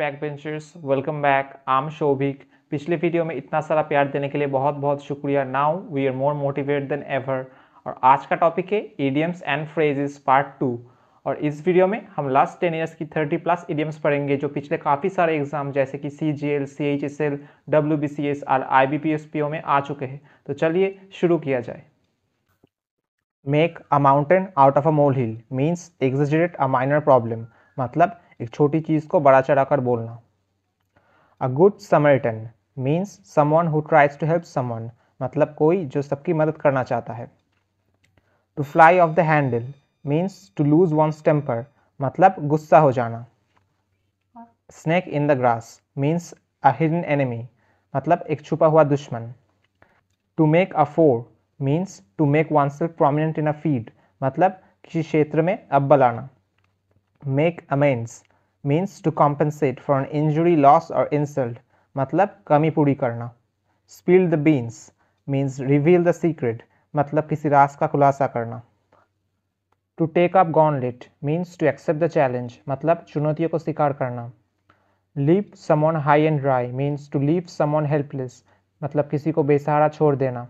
back benchers welcome back आम शोभिक पिछले video में इतना सारा प्यार देने के लिए बहुत बहुत शुक्रिया now we are more motivate than ever और आज का टॉपिक है idioms and phrases part two और इस वीडियो में हम लास्ट टेन ईयर्स की थर्टी प्लस ईडियम्स पढ़ेंगे जो पिछले काफ़ी सारे एग्जाम जैसे कि C G L C H S L W B C S R I B P S P O में आ चुके हैं तो चलिए शुरू किया जाए make a mountain out of a mole hill means exaggerate a minor problem मतलब एक छोटी चीज़ को बड़ा चढ़ाकर बोलना a good Samaritan means someone who tries to help someone मतलब कोई जो सबकी मदद करना चाहता है to fly off the handle means to lose one's temper मतलब गुस्सा हो जाना snake in the grass means a hidden enemy मतलब एक छुपा हुआ दुश्मन to make a fore means to make oneself prominent in a field मतलब किसी क्षेत्र में अब्बल आना make amends means to compensate for an injury loss और इंसल्ट मतलब कमी पूरी करना spill the beans means reveal the secret मतलब किसी रास का खुलासा करना to take up gauntlet means to accept the challenge मतलब चुनौतियों को स्वीकार करना leave someone high and dry means to leave someone helpless मतलब किसी को बेसहारा छोड़ देना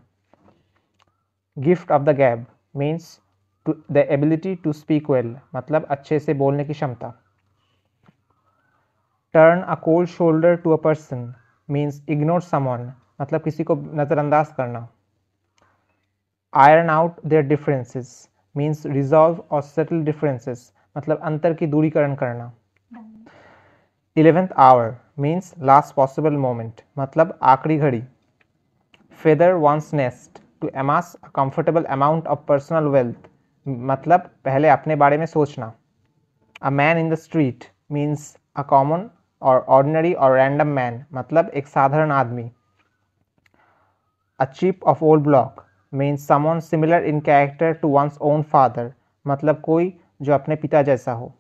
gift of the gab means to the ability to speak well मतलब अच्छे से बोलने की क्षमता turn a cold shoulder to a person means ignore someone मतलब किसी को नज़रअंदाज करना iron out their differences means resolve और सेटल डिफरेंसेस मतलब अंतर की दूरीकरण करना eleventh hour means last possible moment मतलब आखिरी घड़ी feather one's nest to amass a comfortable amount of personal wealth मतलब पहले अपने बारे में सोचना a man in the street means a common और ऑर्डनरी और रैंडम मैन मतलब एक साधारण आदमी a chip off old block means someone similar in character to one's own father मतलब कोई जो अपने पिता जैसा हो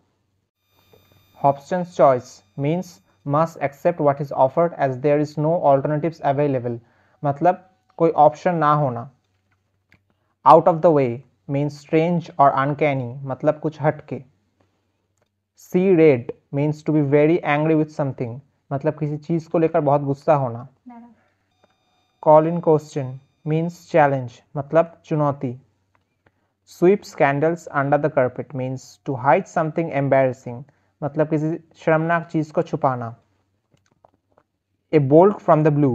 option choice means must accept what is offered as there is no alternative available मतलब कोई ऑप्शन ना होना out of the way means strange और अनकैनी मतलब कुछ हटके see red means to be very angry with something मतलब किसी चीज़ को लेकर बहुत गुस्सा होना call in question means challenge मतलब चुनौती sweep scandals under the carpet means to hide something embarrassing मतलब किसी शर्मनाक चीज़ को छुपाना a bolt from the blue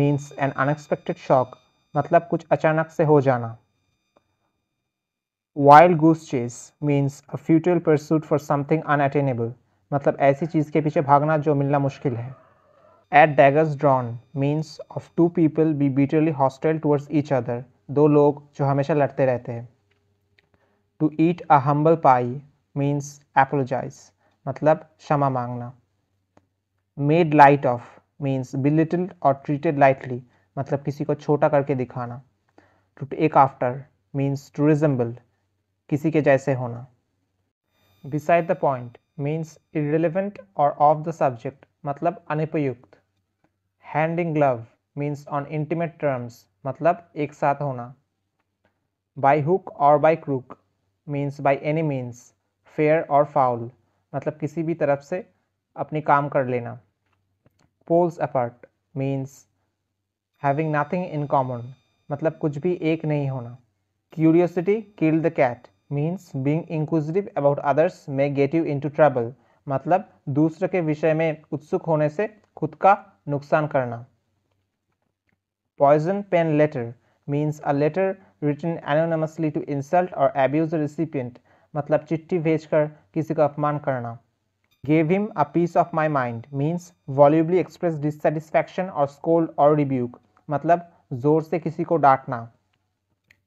means an unexpected shock मतलब कुछ अचानक से हो जाना wild goose chase means a futile pursuit for something unattainable मतलब ऐसी चीज़ के पीछे भागना जो मिलना मुश्किल है at daggers drawn means of two people be bitterly hostile towards each other दो लोग जो हमेशा लड़ते रहते हैं to eat a humble pie means apologise मतलब क्षमा मांगना made light of means belittle और ट्रीटेड लाइटली मतलब किसी को छोटा करके दिखाना to take after means to resemble किसी के जैसे होना beside the point means irrelevant और ऑफ द सब्जेक्ट मतलब अनुपयुक्त hand in glove means on intimate terms मतलब एक साथ होना बाई हुक और by crook means by any means fair और फाउल मतलब किसी भी तरफ से अपनी काम कर लेना poles apart means having nothing in common मतलब कुछ भी एक नहीं होना curiosity kill the cat means being inclusive about others may get you to travel मतलब दूसरे के विषय में उत्सुक होने से खुद का नुकसान करना poison pen letter means a letter written anonymously to insult और एब्यूज रिसिपियंट मतलब चिट्ठी भेजकर किसी का अपमान करना gave him a piece of my mind means volubly express dissatisfaction और स्कोल्ड और रिब्यूक मतलब जोर से किसी को डांटना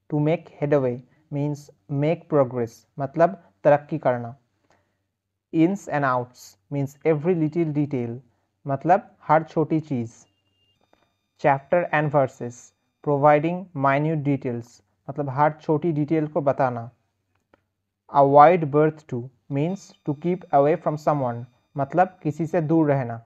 to make headway means make progress मतलब तरक्की करना ins and outs means every little detail मतलब हर छोटी चीज़ chapter and verses providing minute details मतलब हर छोटी डिटेल को बताना avoid berth to means to keep away from someone मतलब किसी से दूर रहना